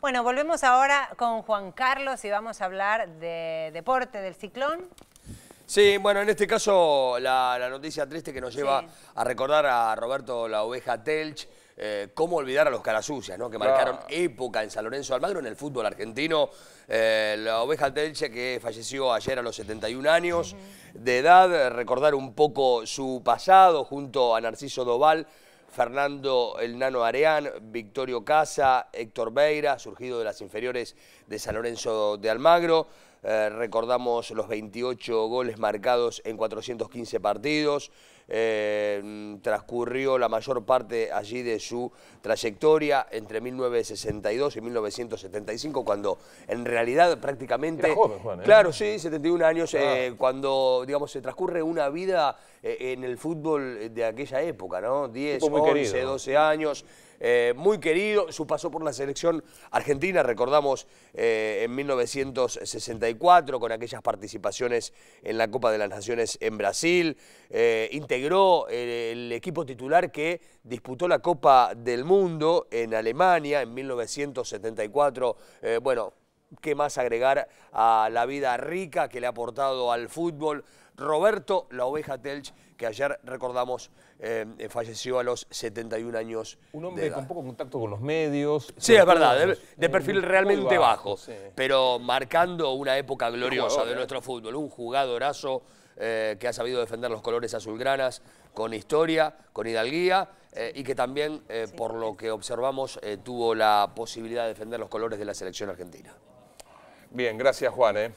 Bueno, volvemos ahora con Juan Carlos y vamos a hablar de deporte del ciclón. Sí, bueno, en este caso la, noticia triste que nos lleva a recordar a Roberto la oveja Telch, eh, cómo olvidar a los carasucias, ¿no? que ah. marcaron época en San Lorenzo Almagro en el fútbol argentino. Eh, la oveja Telch que falleció ayer a los 71 años de edad, eh, recordar un poco su pasado junto a Narciso Doval, Fernando El Nano Areán, Victorio Casa, Héctor Beira, surgido de las inferiores de San Lorenzo de Almagro, eh, recordamos los 28 goles marcados en 415 partidos, eh, mm, transcurrió la mayor parte allí de su trayectoria entre 1962 y 1975, cuando en realidad prácticamente... ¿eh? Claro, sí, 71 años, ah. cuando digamos se transcurre una vida en el fútbol de aquella época, ¿no? 10, 11, 12 años... Eh, muy querido. Su paso por la selección argentina, recordamos, eh, en 1964, con aquellas participaciones en la Copa de las Naciones en Brasil. Eh, integró el, equipo titular que disputó la Copa del Mundo en Alemania en 1974. bueno, qué más agregar a la vida rica que le ha aportado al fútbol. Roberto La Oveja Telch, que ayer recordamos eh, falleció a los 71 años. Un hombre con poco contacto con los medios. Sí, es verdad, de, perfil eh, realmente bajo, pero marcando una época gloriosa de eh. nuestro fútbol. Un jugadorazo que ha sabido defender los colores azulgranas con historia, con hidalguía eh, y que también, eh, por lo que observamos, eh, tuvo la posibilidad de defender los colores de la selección argentina. Bien, gracias Juan.